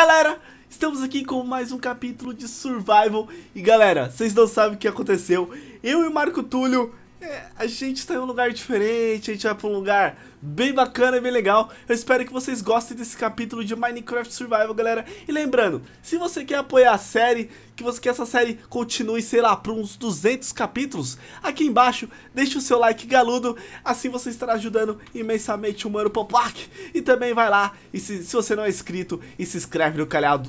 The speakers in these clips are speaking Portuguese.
galera, estamos aqui com mais um capítulo de Survival E galera, vocês não sabem o que aconteceu Eu e o Marco Túlio, é, a gente tá em um lugar diferente, a gente vai pra um lugar bem bacana, bem legal. Eu espero que vocês gostem desse capítulo de Minecraft Survival, galera. E lembrando, se você quer apoiar a série, que você quer essa série continue, sei lá, para uns 200 capítulos, aqui embaixo, deixe o seu like galudo, assim você estará ajudando imensamente o Mano Poplac. E também vai lá, e se, se você não é inscrito, e se inscreve no calhau,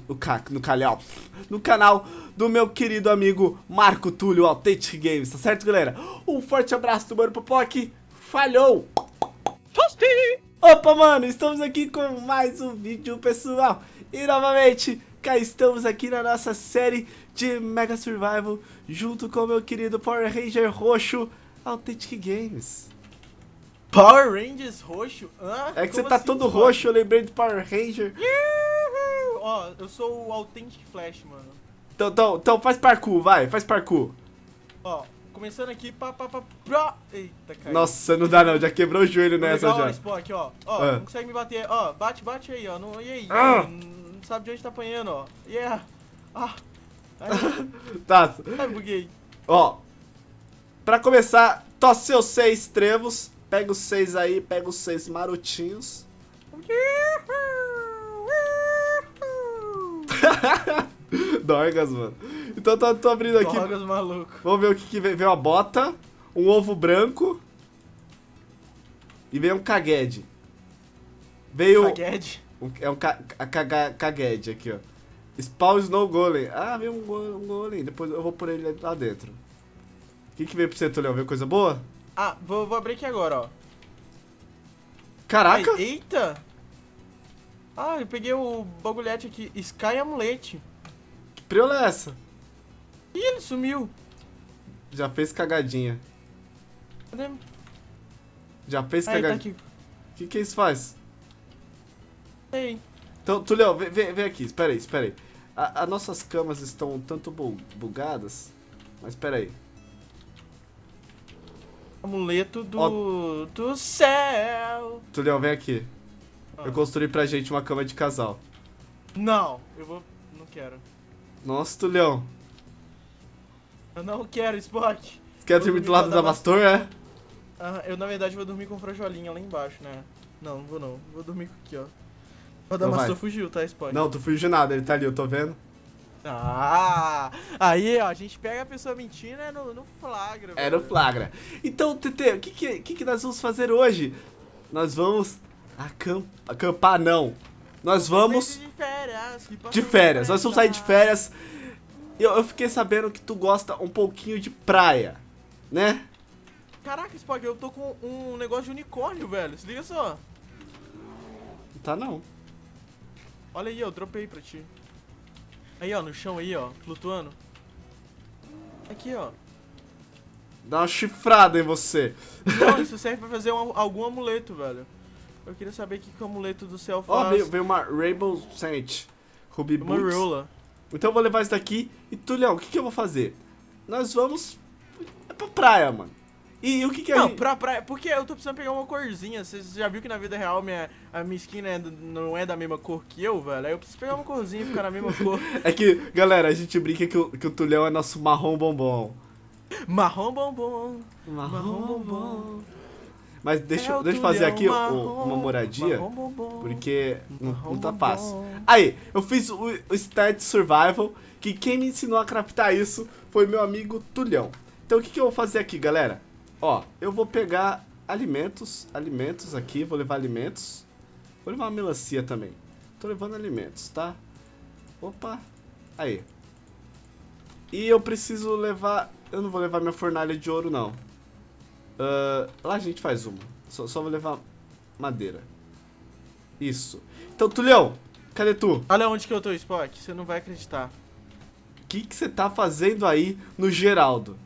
no, calhau, no canal do meu querido amigo Marco Túlio Authentic Games, tá certo, galera? Um forte abraço do Mano Poplac, falhou! Tosti! Opa, mano, estamos aqui com mais um vídeo, pessoal. E novamente, cá estamos aqui na nossa série de Mega Survival, junto com meu querido Power Ranger roxo, Authentic Games. Power Rangers roxo? Hã? É que Como você tá assim, todo roxo, roxo, eu lembrei do Power Ranger. Ó, oh, eu sou o Authentic Flash, mano. Então, então, então faz parkour, vai, faz parkour. Ó, oh. Começando aqui, pá, pá, pá, pá. Eita, caiu. Nossa, não dá não, já quebrou o joelho Vou nessa legal, já. Ó, Spock, ó. Ó, ah. não consegue me bater. Ó, bate, bate aí, ó. Não, e aí? Ah. Não sabe de onde tá apanhando, ó. Yeah. Ah. tá. Ai, buguei. Ó. Pra começar, tosse seus seis trevos. Pega os seis aí, pega os seis marotinhos. Dorgas, mano. Então tô, tô abrindo aqui. Dorgas, maluco. Vamos ver o que que veio. Veio uma bota, um ovo branco e veio um caguede. Veio... Caguede? Um, é um ca, ca, aqui, ó. Spawn Snow Golem. Ah, veio um, um Golem. Depois eu vou por ele lá dentro. O que que veio pra você, Tolhão? Veio coisa boa? Ah, vou, vou abrir aqui agora, ó. Caraca! Ai, eita! Ah, eu peguei o bagulhete aqui. Sky amulete. Priola essa. Ih, ele sumiu. Já fez cagadinha. Cadê? Já fez cagadinha. Tá o que que isso faz? Ei. Então, Tulio, vem, vem, vem aqui. Espera aí, espera aí. as nossas camas estão um tanto bugadas, mas espera aí. Amuleto do, do céu. Tulio, vem aqui. Eu ah. construí pra gente uma cama de casal. Não, eu vou... não quero. Nossa, Tulhão. Eu não quero, Spock. Você quer dormir do lado da Mastor, é? Ah, eu na verdade vou dormir com frajolinha lá embaixo, né? Não, não vou não. Vou dormir aqui, ó. O Adamastor então fugiu, tá, Spock? Não, tu fugiu de nada, ele tá ali, eu tô vendo. Ah! Aí, ó, a gente pega a pessoa mentindo é no, no flagra. É no flagra. Então, TT, o que que, que que nós vamos fazer hoje? Nós vamos acampar, acampar não. Nós vamos férias. De férias, nós vamos sair de ah. férias. Eu, eu, fiquei sabendo que tu gosta um pouquinho de praia, né? Caraca, Spog, eu tô com um negócio de unicórnio, velho. Se liga só. Tá não. Olha aí, eu dropei pra ti. Aí, ó, no chão aí, ó, flutuando. Aqui, ó. Dá uma chifrada em você. Não, isso serve pra fazer um, algum amuleto, velho. Eu queria saber o que, que o amuleto do céu faz. Ó, oh, veio, veio, uma Rainbow Saint. Ruby uma Boots. Rola. Então eu vou levar isso daqui. E tu, o que, que eu vou fazer? Nós vamos... É pra praia, mano. E, e o que que é... Não, pra praia... Porque eu tô precisando pegar uma corzinha. Você já viu que na vida real minha, a minha skin né, não é da mesma cor que eu, velho? Aí eu preciso pegar uma corzinha e ficar na mesma cor. é que, galera, a gente brinca que o, que o Tulhão é nosso marrom bombom. Marrom bombom. Marrom, marrom bombom. bombom. Mas deixa, é deixa eu fazer aqui uma moradia, porque não, tá fácil. Aí, eu fiz o, o Stat Survival, que quem me ensinou a craftar isso foi meu amigo Tulhão. Então o que, que eu vou fazer aqui, galera? Ó, eu vou pegar alimentos, alimentos aqui, vou levar alimentos. Vou levar uma melancia também. Tô levando alimentos, tá? Opa, aí. E eu preciso levar... Eu não vou levar minha fornalha de ouro, não. Ah, lá a gente faz uma. Só, só vou levar madeira. Isso. Então, Tulhão, cadê tu? Olha onde que eu tô, Spock. Você não vai acreditar. O que que você tá fazendo aí no Geraldo?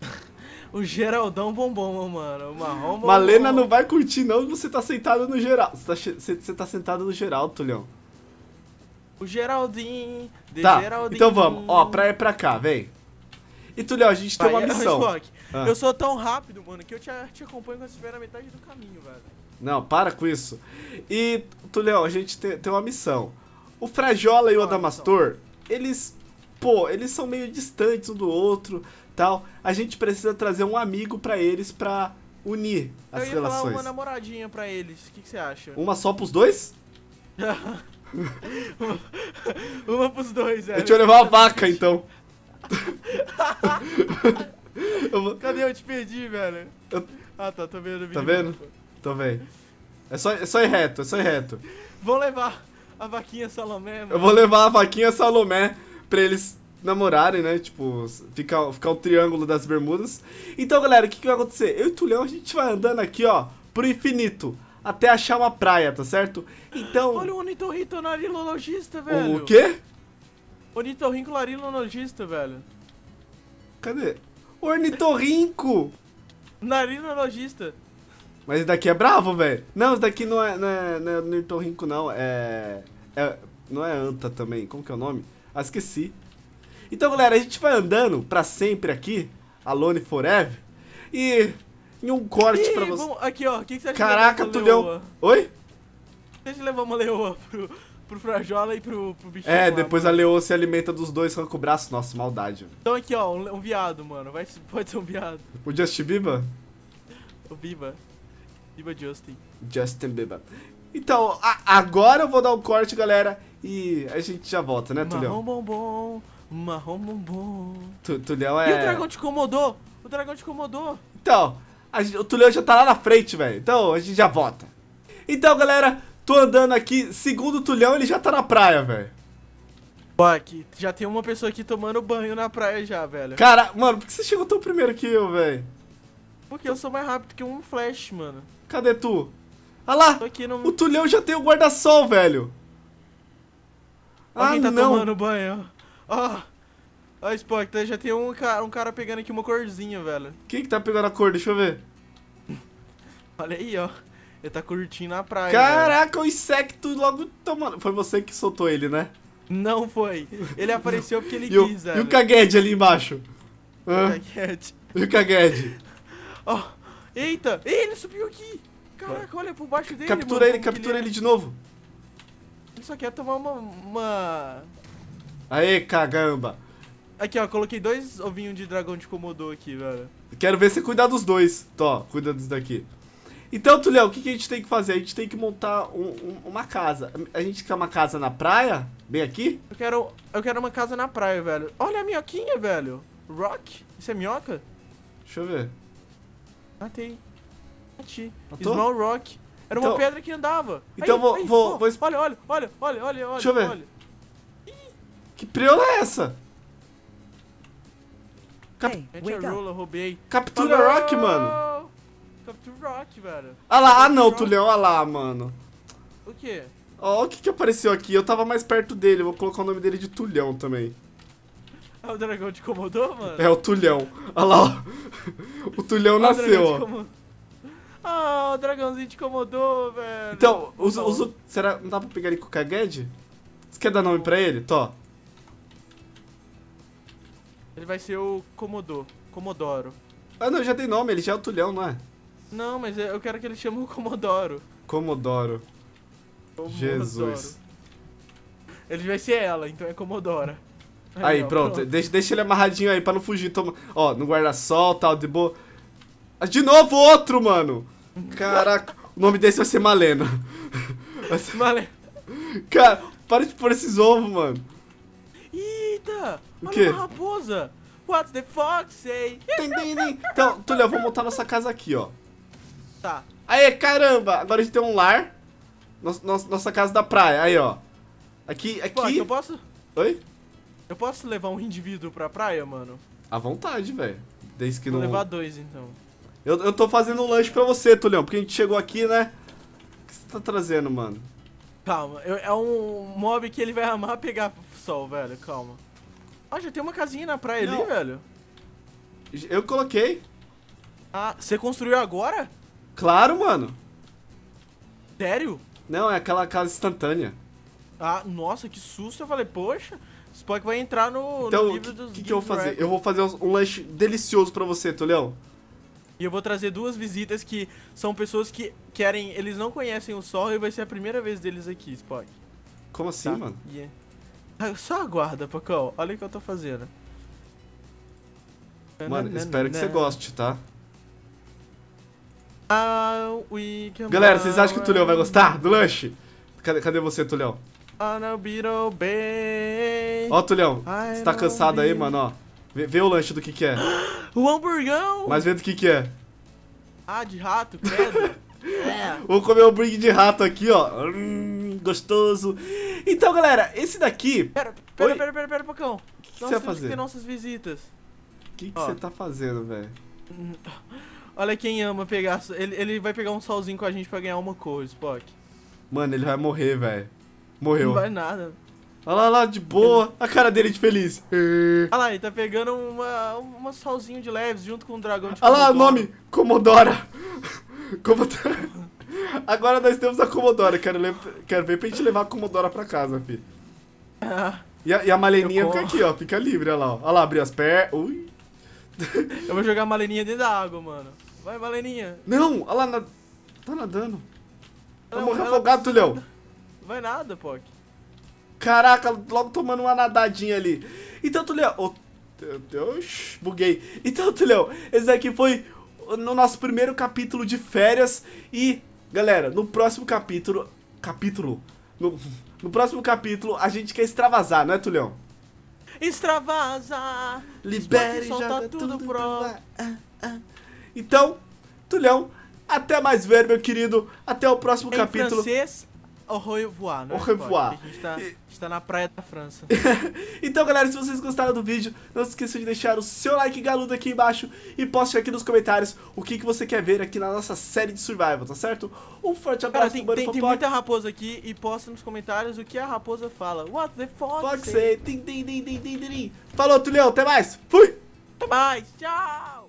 o Geraldão bombom, mano. O marrom bombom. Malena não vai curtir, não. Você tá sentado no Geraldo. Você tá, você, você tá sentado no Geraldo, Tulhão. O Geraldinho. tá, Geraldinho. então vamos. Ó, praia é pra cá, vem. E tu, Léo, a gente Vai, tem uma missão. ah. Eu sou tão rápido, mano, que eu te, te acompanho quando estiver na metade do caminho, velho. Não, para com isso. E, tu, Léo, a gente tem, tem uma missão. O Frajola e o é Adamastor, eles, pô, eles são meio distantes um do outro, tal. A gente precisa trazer um amigo para eles pra unir eu as relações. Eu uma namoradinha pra eles, o que, você acha? Uma só pros dois? uma, uma pros dois, é. Eu te levar uma vaca, então. Cadê? Eu te perdi, velho. Eu... Ah, tá, tô vendo o vídeo. Tá vendo? Tô vendo. É só, é só ir reto, é só ir reto. Vou levar a vaquinha Salomé, mano. Eu vou levar a vaquinha Salomé pra eles namorarem, né? Tipo, ficar, ficar o triângulo das bermudas. Então, galera, o que, que vai acontecer? Eu e o Tulhão, a gente vai andando aqui, ó, pro infinito. Até achar uma praia, tá certo? Então... Olha o ornitorrinolaringologista, velho. O quê? Ornitorrinolaringologista, velho. Cadê? Ornitorrinco! Narinologista. Mas esse daqui é bravo, velho. Não, esse daqui não é, não é, não é ornitorrinco, não. É, é, Não é anta também. Como que é o nome? Ah, esqueci. Então, galera, a gente vai andando pra sempre aqui. Alone Forever. E... Em um corte Ih, pra você. Vamos, aqui, ó. O que, que você acha Caraca, Tulhão. Oi? Deixa eu levar uma leoa pro, pro Frajola e pro, pro bichinho. É, lá, depois mano. a Leô se alimenta dos dois, arranca o braço. Nossa, maldade. Então aqui, ó, um, um viado, mano. Vai, pode ser um viado. O Justin Bieber? O Biba. Biba Justin. Justin Bieber. Então, a, agora eu vou dar um corte, galera, e a gente já volta, né, Tulhão? Marrom bombom, marrom bombom. Tu, é... E o dragão te incomodou, o dragão te incomodou. Então, a, o Tulhão já tá lá na frente, velho, então a gente já volta. Então, galera, Tô andando aqui, segundo tulhão, ele já tá na praia, velho. Aqui, já tem uma pessoa aqui tomando banho na praia já, velho. Cara, mano, por que você chegou tão primeiro que eu, velho? Porque eu sou mais rápido que um flash, mano. Cadê tu? Ah lá, no... o tulhão já tem o guarda-sol, velho. Alguém ah, tá não. tomando banho. Ó, oh. oh, Spock, já tem um cara, um cara pegando aqui uma corzinha, velho. Quem que tá pegando a cor? Deixa eu ver. Olha aí, ó. Ele tá curtindo a praia. Né? Caraca, né? o insecto logo tomando. Foi você que soltou ele, né? Não foi. Ele apareceu porque ele e quis, o, E o Kaged ali embaixo? Ah. E o Kaged? oh, eita! ele subiu aqui! Caraca, olha por baixo dele. Captura mano, ele, captura ele... ele... É. de novo. Ele só quer tomar uma. uma... Aê, cagamba! Aqui, ó, coloquei dois ovinhos de dragão de Komodo aqui, velho. Quero ver você cuidar dos dois. Tô, cuida dos daqui. Então, Tulião, o que, que, a gente tem que fazer? A gente tem que montar um, um, uma casa. A gente quer uma casa na praia? Bem aqui? Eu quero, eu quero uma casa na praia, velho. Olha a minhoquinha, velho. Rock? Isso é minhoca? Deixa eu ver. Matei. Matei. Matou? Small Rock. Era então, uma pedra que andava. Então aí, vou, aí, vou, vou... Olha, olha, olha, olha, olha, olha. Deixa eu ver. Que preula é essa? Cap... Hey, rola, roubei. Captura Falou! Rock, mano. Rock, velho. Ah lá, ah não, Tulhão, olha lá, mano. O quê? Ó, oh, o que que apareceu aqui? Eu tava mais perto dele, vou colocar o nome dele de Tulhão também. É o dragão de incomodou, mano? É, o Tulhão. Olha lá, ó. O Tulhão nasceu, ó. Ah, o dragãozinho te incomodou, velho. Então, uso, tá uso, será não dá pra pegar ele com o Kaged? Você quer dar nome pra ele? Tó. Ele vai ser o Comodô, Comodoro. Ah, não, já tem nome, ele já é o Tulhão, não é? Não, mas é, eu quero que ele chame o Comodoro. Comodoro. Comodoro. Jesus. Ele vai ser ela, então é Comodora. Aí, aí ó, pronto. pronto. Deixa, deixa ele amarradinho aí pra não fugir. Toma... Ó, no guarda-sol, tal, de boa. Ah, de novo outro, mano! Caraca, o nome desse vai ser Malena. Malena. Cara, para de pôr esses ovos, mano. Eita! O olha quê? uma raposa! What the fox say? Então, Tulio, vamos montar nossa casa aqui, ó. Tá. Aê, caramba! Agora a gente tem um lar. Nossa, nossa, nossa casa da praia. Aí, ó. Aqui, aqui... Pô, aqui é eu posso... Oi? Eu posso levar um indivíduo pra praia, mano? À vontade, velho. Desde que Vou não... Vou levar dois, então. Eu, eu tô fazendo um lanche pra você, Tulião, porque a gente chegou aqui, né? O que você tá trazendo, mano? Calma, eu, é um mob que ele vai amar pegar sol, velho, calma. Ah, já tem uma casinha na praia não. ali, velho. Eu coloquei. Ah, você construiu agora? Claro, mano. Sério? Não, é aquela casa instantânea. Ah, nossa, que susto. Eu falei, poxa, Spock vai entrar no, então, no livro dos... Então, o que eu vou fazer? Eu vou fazer um lanche delicioso pra você, Tolhão. E eu vou trazer duas visitas que são pessoas que querem... Eles não conhecem o Sol e vai ser a primeira vez deles aqui, Spock. Como assim, tá? mano? Yeah. É. só aguarda, Pacão. Olha o que eu tô fazendo. Mano, espero que você goste, tá? Galera, vocês acham que o Tulhão vai gostar do lanche? Cadê, cadê você, Tulhão? Ó, Tulhão, você tá cansado aí, mano, ó. Vê, vê, o lanche do que que é. o hamburgão! Mas vê do que que é. Ah, de rato, credo. é. Vou comer um brinde de rato aqui, ó. Hum, gostoso. Então, galera, esse daqui... Pera, pera, pera, pera, pera, Pacão. O que, que você vai fazer? Que nossas visitas. O que, que você tá fazendo, velho? Hum, tá. Olha quem ama pegar. Ele, ele vai pegar um solzinho com a gente pra ganhar uma cor, Spock. Mano, ele vai morrer, velho. Morreu. Não vai nada. Olha lá, lá, de boa. A cara dele de feliz. Olha lá, ele tá pegando uma, uma solzinho de leves junto com um dragão de Olha lá, nome. Comodora. Comodora. Agora nós temos a Comodora. Quero, quero ver pra gente levar a Comodora pra casa, fi. Ah. e a, e a Maleninha fica aqui, ó. Fica livre, olha lá. Ó. Olha lá, abriu as pernas. Ui. eu vou jogar a maleninha dentro da água, mano. Vai, maleninha. Não, lá na... tá nadando. Tá vai morrer afogado, Tulhão. Vai nada, Pok. Caraca, logo tomando uma nadadinha ali. Então, Tulhão... Oh, meu Deus, buguei. Então, Tulhão, esse daqui foi no nosso primeiro capítulo de férias. E, galera, no próximo capítulo... Capítulo? No, no próximo capítulo, a gente quer extravasar, não é Tulhão? extravasa. Libere e tudo, tudo ah, ah. Então, Tulhão, até mais ver, meu querido. Até o próximo em capítulo. Francês, Au revoir, né? Au revoir. A gente tá, está na praia da França. então, galera, se vocês gostaram do vídeo, não se esqueça de deixar o seu like galudo aqui embaixo e poste aqui nos comentários o que, que você quer ver aqui na nossa série de Survival, tá certo? Um forte abraço Cara, tem, do tem, tem muita raposa aqui e posta nos comentários o que a raposa fala. What the fuck? Fox say? Din, din, din, din, din, din. Falou, Tulhão, até mais. Fui! Até mais, tchau!